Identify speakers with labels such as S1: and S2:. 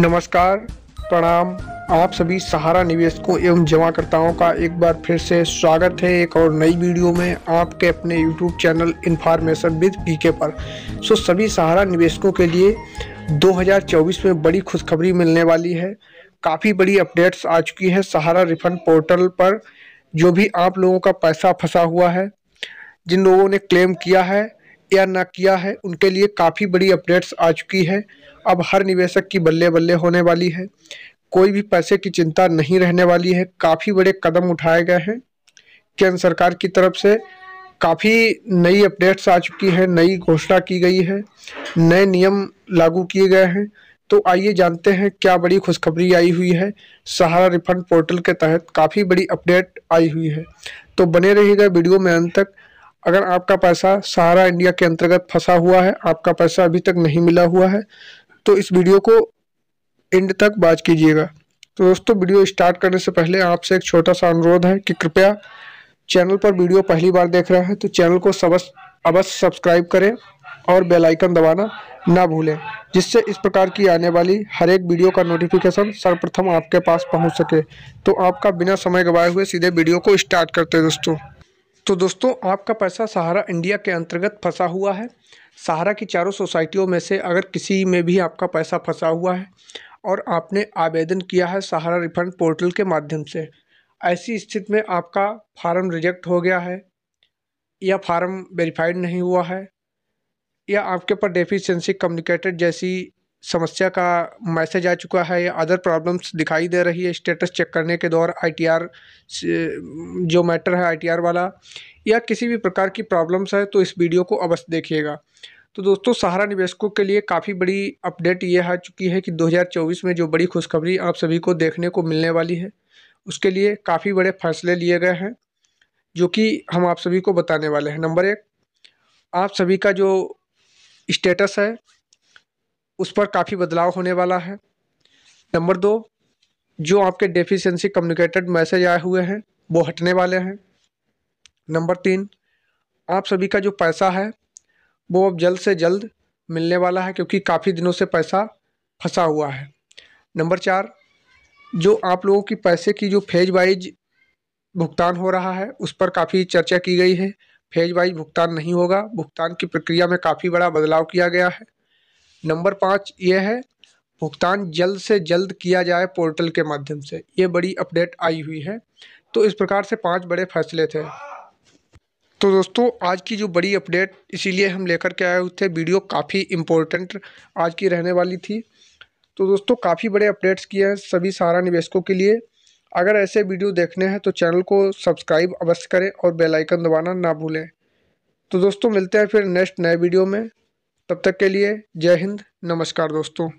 S1: नमस्कार प्रणाम आप सभी सहारा निवेशकों एवं जमाकर्ताओं का एक बार फिर से स्वागत है एक और नई वीडियो में आपके अपने YouTube channel information with PK पर सो सभी सहारा निवेशकों के लिए 2024 में बड़ी खुशखबरी मिलने वाली है काफ़ी बड़ी अपडेट्स आ चुकी है सहारा रिफंड पोर्टल पर जो भी आप लोगों का पैसा फंसा हुआ है जिन लोगों ने क्लेम किया है या ना किया है उनके लिए काफ़ी बड़ी अपडेट्स आ चुकी है अब हर निवेशक की बल्ले बल्ले होने वाली है कोई भी पैसे की चिंता नहीं रहने वाली है काफ़ी बड़े कदम उठाए गए हैं केंद्र सरकार की तरफ से काफ़ी नई अपडेट्स आ चुकी हैं नई घोषणा की गई है नए नियम लागू किए गए हैं तो आइए जानते हैं क्या बड़ी खुशखबरी आई हुई है सहारा रिफंड पोर्टल के तहत काफ़ी बड़ी अपडेट आई हुई है तो बने रहिएगा वीडियो में अंत तक अगर आपका पैसा सहारा इंडिया के अंतर्गत फंसा हुआ है आपका पैसा अभी तक नहीं मिला हुआ है तो इस वीडियो को एंड तक बात कीजिएगा तो दोस्तों वीडियो स्टार्ट करने से पहले आपसे एक छोटा सा अनुरोध है कि कृपया चैनल पर वीडियो पहली बार देख रहा है तो चैनल को अवश्य सब्सक्राइब करें और बेल आइकन दबाना ना भूलें जिससे इस प्रकार की आने वाली हर एक वीडियो का नोटिफिकेशन सर्वप्रथम आपके पास पहुंच सके तो आपका बिना समय गवाए हुए सीधे वीडियो को स्टार्ट करते हैं दोस्तों तो दोस्तों आपका पैसा सहारा इंडिया के अंतर्गत फंसा हुआ है सहारा की चारों सोसाइटियों में से अगर किसी में भी आपका पैसा फंसा हुआ है और आपने आवेदन किया है सहारा रिफंड पोर्टल के माध्यम से ऐसी स्थिति में आपका फार्म रिजेक्ट हो गया है या फार्म वेरीफाइड नहीं हुआ है या आपके ऊपर डेफिशिएंसी कम्युनिकेटेड जैसी समस्या का मैसेज आ चुका है या अदर प्रॉब्लम्स दिखाई दे रही है स्टेटस चेक करने के दौर आईटीआर जो मैटर है आईटीआर वाला या किसी भी प्रकार की प्रॉब्लम्स है तो इस वीडियो को अवश्य देखिएगा तो दोस्तों सहारा निवेशकों के लिए काफ़ी बड़ी अपडेट ये आ चुकी है कि 2024 में जो बड़ी खुशखबरी आप सभी को देखने को मिलने वाली है उसके लिए काफ़ी बड़े फैसले लिए गए हैं जो कि हम आप सभी को बताने वाले हैं नंबर एक आप सभी का जो स्टेटस है उस पर काफ़ी बदलाव होने वाला है नंबर दो जो आपके डेफिशिएंसी कम्युनिकेटेड मैसेज आए हुए हैं वो हटने वाले हैं नंबर तीन आप सभी का जो पैसा है वो अब जल्द से जल्द मिलने वाला है क्योंकि काफ़ी दिनों से पैसा फंसा हुआ है नंबर चार जो आप लोगों की पैसे की जो फेज वाइज भुगतान हो रहा है उस पर काफ़ी चर्चा की गई है फेज वाइज भुगतान नहीं होगा भुगतान की प्रक्रिया में काफ़ी बड़ा बदलाव किया गया है नंबर पाँच ये है भुगतान जल्द से जल्द किया जाए पोर्टल के माध्यम से ये बड़ी अपडेट आई हुई है तो इस प्रकार से पांच बड़े फैसले थे तो दोस्तों आज की जो बड़ी अपडेट इसीलिए हम लेकर के आए हुए थे वीडियो काफ़ी इम्पोर्टेंट आज की रहने वाली थी तो दोस्तों काफ़ी बड़े अपडेट्स किए हैं सभी सारा निवेशकों के लिए अगर ऐसे वीडियो देखने हैं तो चैनल को सब्सक्राइब अवश्य करें और बेलाइकन दबाना ना भूलें तो दोस्तों मिलते हैं फिर नेक्स्ट नए वीडियो में तब तक के लिए जय हिंद नमस्कार दोस्तों